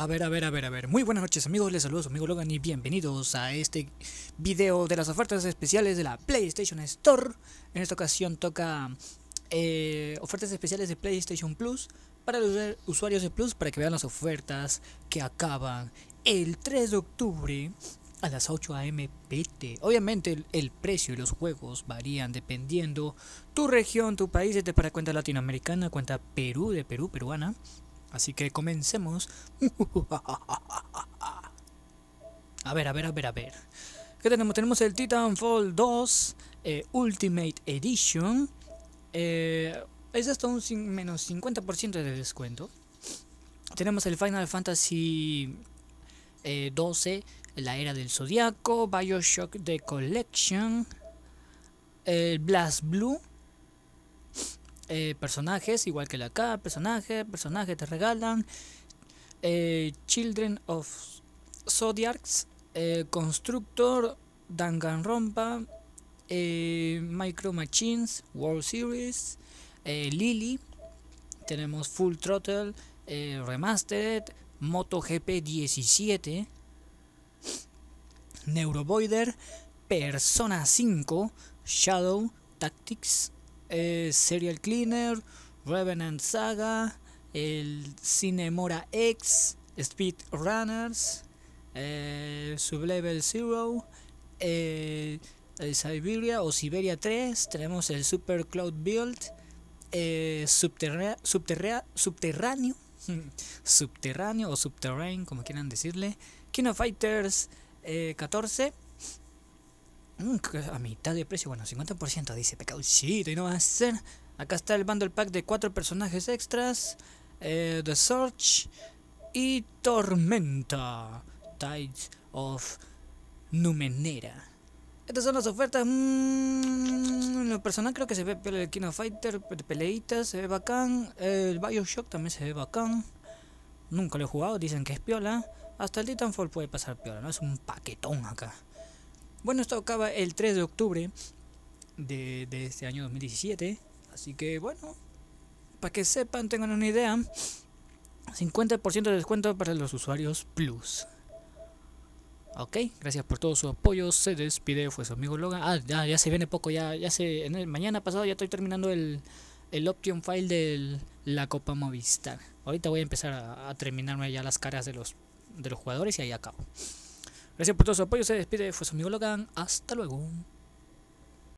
A ver, a ver, a ver, a ver. Muy buenas noches amigos, les saludo amigo Logan y bienvenidos a este video de las ofertas especiales de la PlayStation Store. En esta ocasión toca eh, ofertas especiales de PlayStation Plus para los usuarios de Plus para que vean las ofertas que acaban el 3 de octubre a las 8 am PT. Obviamente el, precio y los juegos varían dependiendo tu región, tu país, Te para cuenta latinoamericana, cuenta Perú, de Perú, peruana, Así que comencemos. A ver, a ver, a ver, a ver. ¿Qué tenemos? Tenemos el Titanfall 2 eh, Ultimate Edition. Eh, es hasta un menos 50% de descuento. Tenemos el Final Fantasy eh, 12, la era del Zodiaco, Bioshock The Collection, el Blast Blue eh, personajes, igual que la acá personaje, personaje te regalan. Eh, Children of Zodiacs, constructor eh, Constructor, Danganronpa, Micro Machines, World Series, Lily, tenemos Full Throttle, Remastered, MotoGP 17, Neuroboider Persona 5, Shadow, Tactics, Serial Cleaner, Revenant Saga, el Cinemora X, Speed Runners, eh, Sublevel Zero, eh, Siberia o Siberia 3, tenemos el Super Cloud Build, eh, subterráneo, subterráneo o subterráneo, como quieran decirle, Kino Fighters 14, Mm, a mitad de precio, bueno, 50% dice, pecadito, y no va a ser. Acá está el bundle pack de cuatro personajes extras, eh, The Search y Tormenta, Tides of Numenera. Estas son las ofertas. Mm, lo personal creo que se ve el Kino Fighter, peleitas, se ve bacán. El Bioshock también se ve bacán. Nunca lo he jugado, dicen que es piola. Hasta el Titanfall puede pasar piola, ¿no? Es un paquetón acá. Bueno, esto acaba el 3 de octubre de, este año 2017. Así que bueno, para que sepan, tengan una idea, 50% de descuento para los usuarios Plus. Ok, gracias por todo su apoyo. Se despide, fue su amigo Logan. Ah, ya, se viene poco, ya, ya se. En mañana pasado ya estoy terminando el, option file de la Copa Movistar. Ahorita voy a empezar a, a, terminarme ya las caras de los, de los jugadores y ahí acabo. Gracias por todo su apoyo. Se despide. Fue su amigo Logan. Hasta luego.